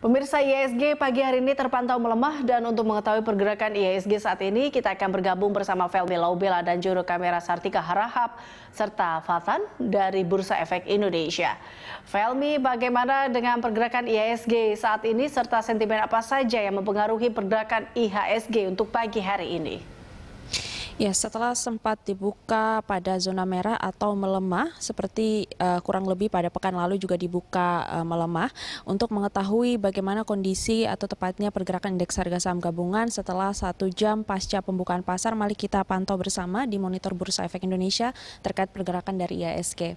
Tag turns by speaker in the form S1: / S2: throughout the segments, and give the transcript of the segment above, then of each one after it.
S1: Pemirsa IISG pagi hari ini terpantau melemah dan untuk mengetahui pergerakan IISG saat ini kita akan bergabung bersama Felmi Laubela dan juru kamera Sartika Harahap serta Fathan dari Bursa Efek Indonesia. Felmi, bagaimana dengan pergerakan IISG saat ini serta sentimen apa saja yang mempengaruhi pergerakan IHSG untuk pagi hari ini?
S2: Ya, setelah sempat dibuka pada zona merah atau melemah, seperti uh, kurang lebih pada pekan lalu juga dibuka uh, melemah, untuk mengetahui bagaimana kondisi atau tepatnya pergerakan indeks harga saham gabungan setelah satu jam pasca pembukaan pasar, mari kita pantau bersama di monitor Bursa Efek Indonesia terkait pergerakan dari IASG.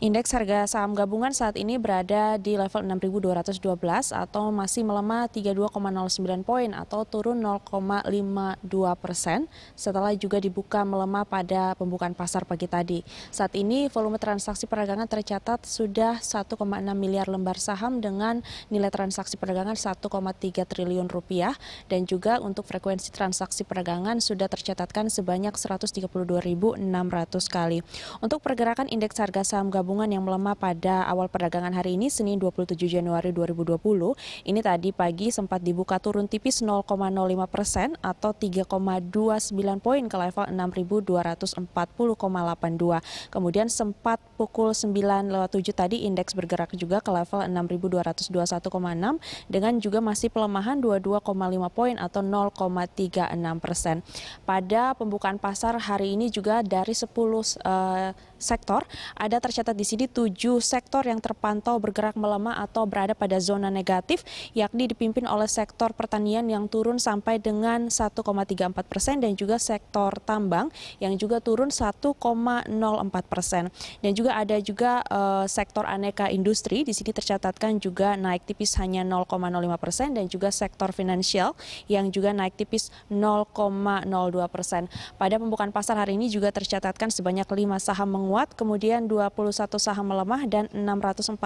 S2: Indeks harga saham gabungan saat ini berada di level 6.212 atau masih melemah 32,09 poin atau turun 0,52 persen setelah juga dibuka melemah pada pembukaan pasar pagi tadi. Saat ini volume transaksi perdagangan tercatat sudah 1,6 miliar lembar saham dengan nilai transaksi perdagangan 1,3 triliun rupiah dan juga untuk frekuensi transaksi perdagangan sudah tercatatkan sebanyak 132.600 kali. Untuk pergerakan indeks harga saham gabungan gabungan yang melemah pada awal perdagangan hari ini Senin 27 Januari 2020 ini tadi pagi sempat dibuka turun tipis 0,05 persen atau 3,29 poin ke level 6.240,82. Kemudian sempat pukul 9 lewat 7 tadi indeks bergerak juga ke level 6.221,6 dengan juga masih pelemahan 22,5 poin atau 0,36 persen. Pada pembukaan pasar hari ini juga dari 10 uh, eh, sektor ada tercatat di sini tujuh sektor yang terpantau bergerak melemah atau berada pada zona negatif, yakni dipimpin oleh sektor pertanian yang turun sampai dengan 1,34 persen dan juga sektor tambang yang juga turun 1,04 persen. Dan juga ada juga e, sektor aneka industri di sini tercatatkan juga naik tipis hanya 0,05 persen dan juga sektor finansial yang juga naik tipis 0,02 persen. Pada pembukaan pasar hari ini juga tercatatkan sebanyak lima saham menguat, kemudian 21 saham melemah dan 649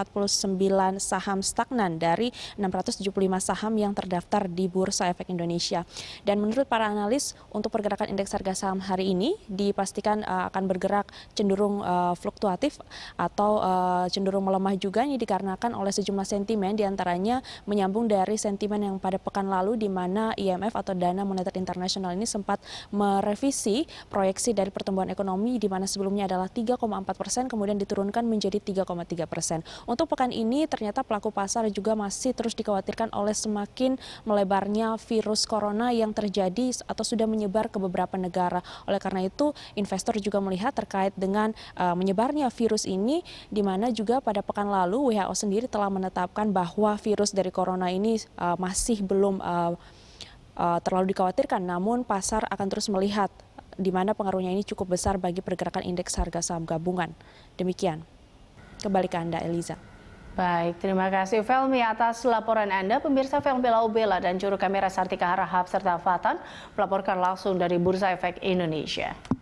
S2: saham stagnan dari 675 saham yang terdaftar di Bursa Efek Indonesia. Dan menurut para analis, untuk pergerakan indeks harga saham hari ini dipastikan uh, akan bergerak cenderung uh, fluktuatif atau uh, cenderung melemah juga ini dikarenakan oleh sejumlah sentimen diantaranya menyambung dari sentimen yang pada pekan lalu di mana IMF atau Dana Moneter Internasional ini sempat merevisi proyeksi dari pertumbuhan ekonomi di mana sebelumnya adalah 3,4 persen kemudian diturunkan diturunkan menjadi 3,3 persen. Untuk pekan ini ternyata pelaku pasar juga masih terus dikhawatirkan oleh semakin melebarnya virus corona yang terjadi atau sudah menyebar ke beberapa negara. Oleh karena itu investor juga melihat terkait dengan uh, menyebarnya virus ini di mana juga pada pekan lalu WHO sendiri telah menetapkan bahwa virus dari corona ini uh, masih belum uh, uh, terlalu dikhawatirkan namun pasar akan terus melihat di mana pengaruhnya ini cukup besar bagi pergerakan indeks harga saham
S1: gabungan. Demikian. Kembali ke Anda, Eliza. Baik, terima kasih Felmi atas laporan Anda. Pemirsa Felmi Laubela dan juru kamera Sartika Harahap serta Fatan melaporkan langsung dari Bursa Efek Indonesia.